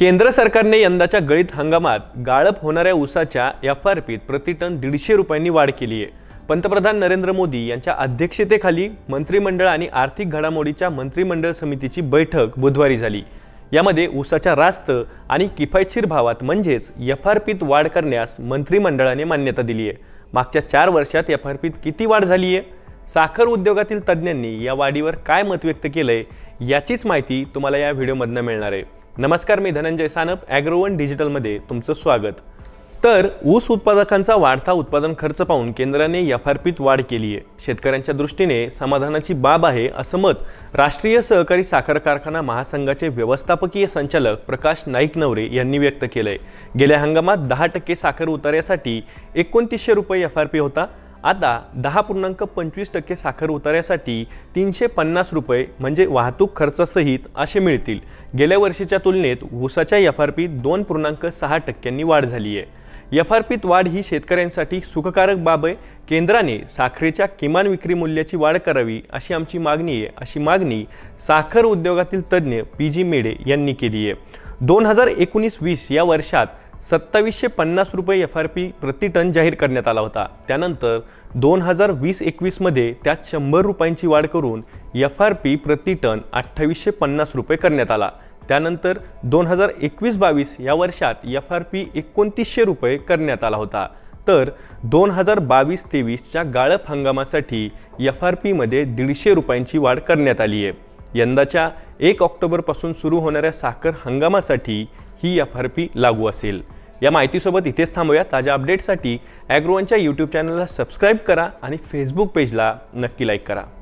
केंद्र सरकारने यंदाच्या गळीत हंगामात गाळप होणाऱ्या ऊसाच्या एफ आर पीत प्रतिटन दीडशे रुपयांनी वाढ केली आहे पंतप्रधान नरेंद्र मोदी यांच्या अध्यक्षतेखाली मंत्रिमंडळ आणि आर्थिक घडामोडीच्या मंत्रिमंडळ समितीची बैठक बुधवारी झाली यामध्ये ऊसाच्या रास्त आणि किफायतशीर भावात म्हणजेच एफ आर पीत वाढ करण्यास मंत्रिमंडळाने मान्यता दिली आहे मागच्या चार वर्षात एफ आर पीत किती वाढ झाली आहे साखर उद्योगातील तज्ज्ञांनी या वाढीवर काय मत व्यक्त केलं आहे याचीच माहिती तुम्हाला या व्हिडिओमधनं मिळणार आहे नमस्कार मी धनंजय सानप ॲग्रोवन डिजिटलमध्ये तुमचं स्वागत तर ऊस उत्पादकांचा वाढता उत्पादन खर्च पाहून केंद्राने एफ आर पीत वाढ केली आहे शेतकऱ्यांच्या दृष्टीने समाधानाची बाब आहे असं मत राष्ट्रीय सहकारी साखर कारखाना महासंघाचे व्यवस्थापकीय संचालक प्रकाश नाईक नवरे यांनी व्यक्त केलं आहे गेल्या हंगामात दहा टक्के साखर उतार्यासाठी एकोणतीसशे रुपये एफ आर पी होता आता दहा पूर्णांक पंचवीस टक्के साखर उतार्यासाठी तीनशे पन्नास रुपये म्हणजे वाहतूक खर्चासहित असे मिळतील गेल्या वर्षीच्या तुलनेत ऊसाच्या एफ आर पीत दोन पूर्णांक सहा टक्क्यांनी वाढ झाली आहे एफ आर पीत वाढ ही शेतकऱ्यांसाठी सुखकारक बाब आहे केंद्राने साखरेच्या किमान विक्री मूल्याची वाढ करावी अशी आमची मागणी आहे अशी मागणी साखर उद्योगातील तज्ज्ञ पी जी मेढे यांनी केली आहे दोन हजार एकोणीस वीस या वर्षात सत्तावीसशे पन्नास रुपये एफ आर पी प्रति टन जाहीर करण्यात आला होता त्यानंतर दोन हजार वीस एकवीसमध्ये त्यात शंभर रुपयांची वाढ करून एफ आर पी प्रति टन अठ्ठावीसशे पन्नास रुपये करण्यात आला त्यानंतर दोन हजार एकवीस बावीस या वर्षात एफ आर पी एकोणतीसशे रुपये करण्यात आला होता तर दोन हजार बावीस तेवीसच्या गाळप हंगामासाठी एफ आर पीमध्ये दीडशे रुपयांची वाढ करण्यात आली आहे यंदाच्या एक ऑक्टोबरपासून सुरू होणाऱ्या साखर हंगामासाठी ही एफ आर पी लागू असेल या माहितीसोबत इथेच थांबूया ताज्या अपडेट्ससाठी ॲग्रोवनच्या यूट्यूब चॅनलला सबस्क्राईब करा आणि फेसबुक पेजला नक्की लाईक करा